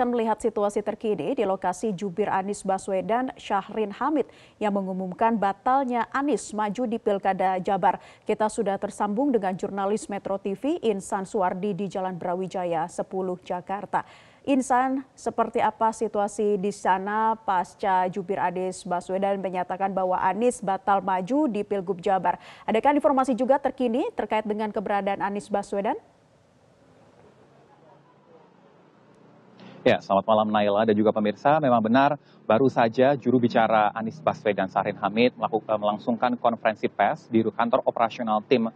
akan melihat situasi terkini di lokasi jubir Anies Baswedan Syahrin Hamid yang mengumumkan batalnya Anies maju di Pilkada Jabar. Kita sudah tersambung dengan jurnalis Metro TV Insan Suwardi di Jalan Brawijaya 10 Jakarta. Insan, seperti apa situasi di sana pasca jubir Anies Baswedan menyatakan bahwa Anies batal maju di Pilgub Jabar? Adakah informasi juga terkini terkait dengan keberadaan Anies Baswedan? Ya, selamat malam Naila dan juga pemirsa. Memang benar, baru saja juru bicara Anies Baswedan Sarin Hamid melakukan eh, melangsungkan konferensi pers di kantor operasional tim uh,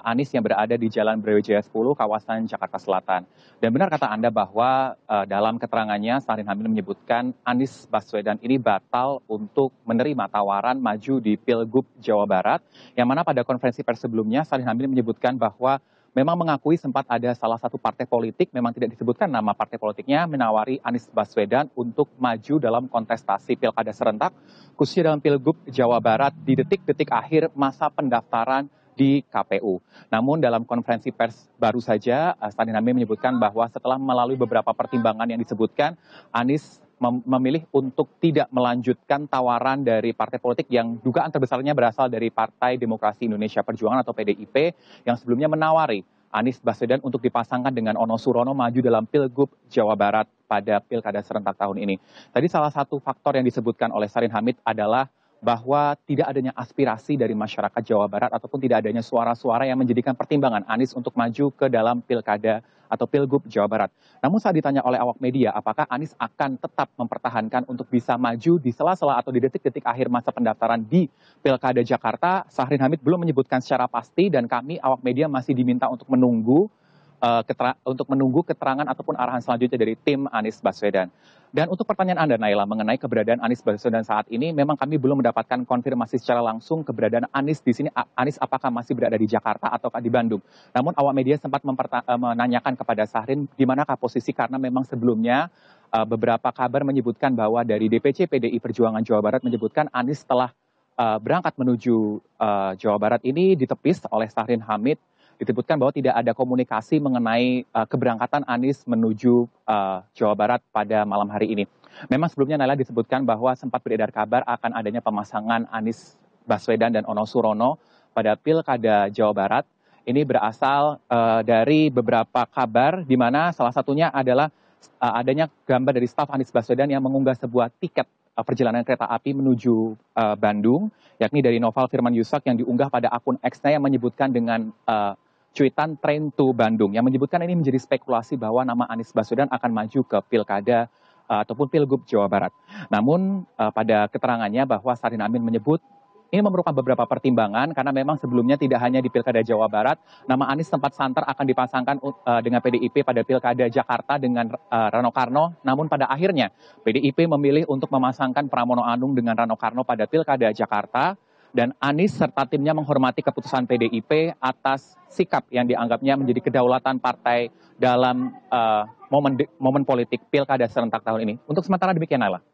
Anies yang berada di Jalan Brawijaya 10, kawasan Jakarta Selatan. Dan benar kata Anda bahwa uh, dalam keterangannya Sarin Hamid menyebutkan Anies Baswedan ini batal untuk menerima tawaran maju di Pilgub Jawa Barat, yang mana pada konferensi pers sebelumnya Sarin Hamid menyebutkan bahwa memang mengakui sempat ada salah satu partai politik, memang tidak disebutkan nama partai politiknya, menawari Anies Baswedan untuk maju dalam kontestasi pilkada serentak, khususnya dalam pilgub Jawa Barat di detik-detik akhir masa pendaftaran di KPU. Namun dalam konferensi pers baru saja, eh, Sandi Nami menyebutkan bahwa setelah melalui beberapa pertimbangan yang disebutkan, Anies memilih untuk tidak melanjutkan tawaran dari partai politik yang dugaan terbesarnya berasal dari Partai Demokrasi Indonesia Perjuangan atau PDIP yang sebelumnya menawari Anies Baswedan untuk dipasangkan dengan Ono Surono maju dalam Pilgub Jawa Barat pada Pilkada serentak tahun ini. Tadi salah satu faktor yang disebutkan oleh Sarin Hamid adalah bahwa tidak adanya aspirasi dari masyarakat Jawa Barat ataupun tidak adanya suara-suara yang menjadikan pertimbangan Anies untuk maju ke dalam pilkada atau pilgub Jawa Barat. Namun saat ditanya oleh awak media apakah Anies akan tetap mempertahankan untuk bisa maju di sela-sela atau di detik-detik akhir masa pendaftaran di pilkada Jakarta, Sahrin Hamid belum menyebutkan secara pasti dan kami awak media masih diminta untuk menunggu Eh, untuk menunggu keterangan ataupun arahan selanjutnya dari tim Anies Baswedan. Dan untuk pertanyaan Anda, Naila, mengenai keberadaan Anies Baswedan saat ini, memang kami belum mendapatkan konfirmasi secara langsung keberadaan Anies di sini. Anies apakah masih berada di Jakarta atau di Bandung? Namun awak media sempat eh, menanyakan kepada Sahrin di manakah posisi karena memang sebelumnya eh, beberapa kabar menyebutkan bahwa dari DPC PDI Perjuangan Jawa Barat menyebutkan Anies telah berangkat menuju Jawa Barat ini ditepis oleh Sahrin Hamid disebutkan bahwa tidak ada komunikasi mengenai uh, keberangkatan Anies menuju uh, Jawa Barat pada malam hari ini. Memang sebelumnya Nala disebutkan bahwa sempat beredar kabar akan adanya pemasangan Anies Baswedan dan Ono Surono pada Pilkada Jawa Barat. Ini berasal uh, dari beberapa kabar di mana salah satunya adalah uh, adanya gambar dari staf Anies Baswedan yang mengunggah sebuah tiket uh, perjalanan kereta api menuju uh, Bandung, yakni dari Noval Firman Yusak yang diunggah pada akun X-nya yang menyebutkan dengan uh, cuitan Train to Bandung yang menyebutkan ini menjadi spekulasi bahwa nama Anies Baswedan akan maju ke Pilkada eh, ataupun Pilgub Jawa Barat. Namun eh, pada keterangannya bahwa Sarin Amin menyebut ini memerlukan beberapa pertimbangan karena memang sebelumnya tidak hanya di Pilkada Jawa Barat, nama Anies tempat santer akan dipasangkan eh, dengan PDIP pada Pilkada Jakarta dengan uh, Rano Karno. Namun pada akhirnya PDIP memilih untuk memasangkan Pramono Anung dengan Rano Karno pada Pilkada Jakarta dan Anies serta timnya menghormati keputusan PDIP atas sikap yang dianggapnya menjadi kedaulatan partai dalam uh, momen, momen politik pilkada serentak tahun ini. Untuk sementara demikian, Naila.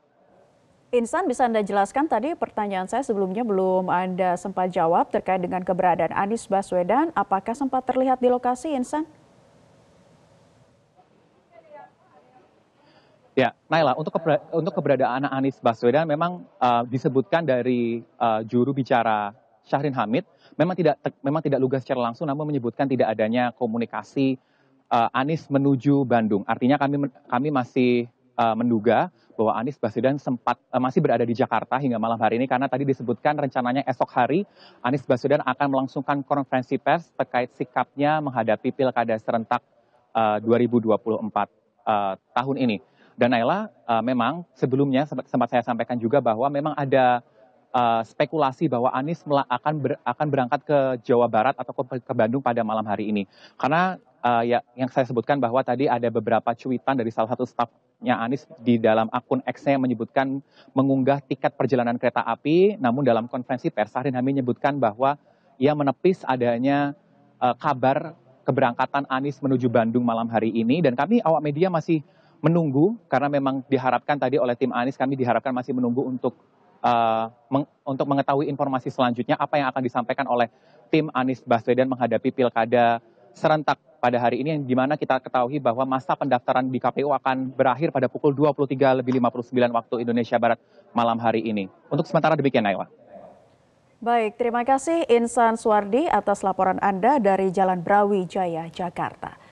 Insan, bisa Anda jelaskan tadi pertanyaan saya sebelumnya belum Anda sempat jawab terkait dengan keberadaan Anies Baswedan. Apakah sempat terlihat di lokasi, Insan? Ya, Naila, untuk, keber untuk keberadaan Anies Baswedan memang uh, disebutkan dari uh, juru bicara Syahrin Hamid, memang tidak memang tidak lugas secara langsung, namun menyebutkan tidak adanya komunikasi uh, Anies menuju Bandung. Artinya kami kami masih uh, menduga bahwa Anies Baswedan sempat uh, masih berada di Jakarta hingga malam hari ini karena tadi disebutkan rencananya esok hari Anies Baswedan akan melangsungkan konferensi pers terkait sikapnya menghadapi pilkada serentak uh, 2024 uh, tahun ini. Dan Naila, uh, eh, memang sebelumnya sempat, saya sampaikan juga bahwa memang ada uh, spekulasi bahwa Anies akan ber, akan berangkat ke Jawa Barat atau ke, Bandung pada malam hari ini. Karena uh, ya yang saya sebutkan bahwa tadi ada beberapa cuitan dari salah satu stafnya Anies di dalam akun X-nya menyebutkan mengunggah tiket perjalanan kereta api, namun dalam konferensi pers Sahrin Hamid menyebutkan bahwa ia menepis adanya uh, kabar keberangkatan Anies menuju Bandung malam hari ini dan kami awak media masih menunggu karena memang diharapkan tadi oleh tim anies kami diharapkan masih menunggu untuk eh, untuk mengetahui informasi selanjutnya apa yang akan disampaikan oleh tim Anies Baswedan menghadapi pilkada serentak pada hari ini yang dimana kita ketahui bahwa masa pendaftaran di KPU akan berakhir pada pukul 23 lebih 59 waktu Indonesia Barat malam hari ini. Untuk sementara demikian Naiwa. Baik, terima kasih Insan Suwardi atas laporan Anda dari Jalan Brawijaya, Jakarta.